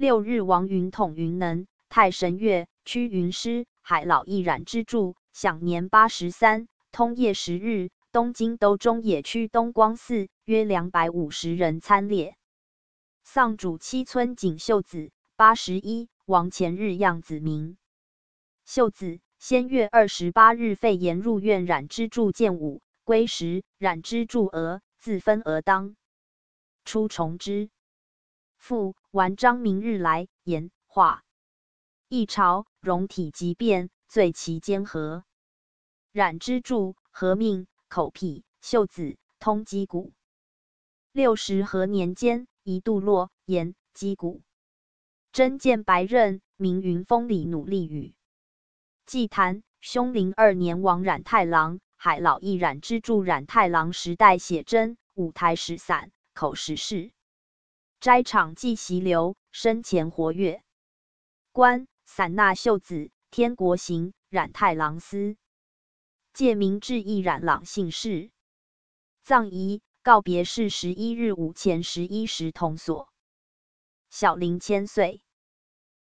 六日，王云统、云能、太神月、屈云师、海老义染之助，享年八十三。通夜十日，东京都中野区东光寺，约两百五十人参列。丧主七村锦绣子，八十一。王前日样子明，秀子先月二十八日肺炎入院，染之助见舞归时，染之助额自分而当出重之。复完章，明日来言话。一朝容体即变，罪其间何？染之助何命？口癖袖子通肌骨。六十何年间一度落言击鼓。真见白刃，明云峰里努力雨。祭坛凶灵二年，王染太郎海老一染之助染太郎时代写真，舞台石散，口石室。斋场祭习流生前活跃，观伞那秀子、天国行染太郎司，借明治一染郎姓氏。葬仪告别式十一日午前十一时同所。小林千岁。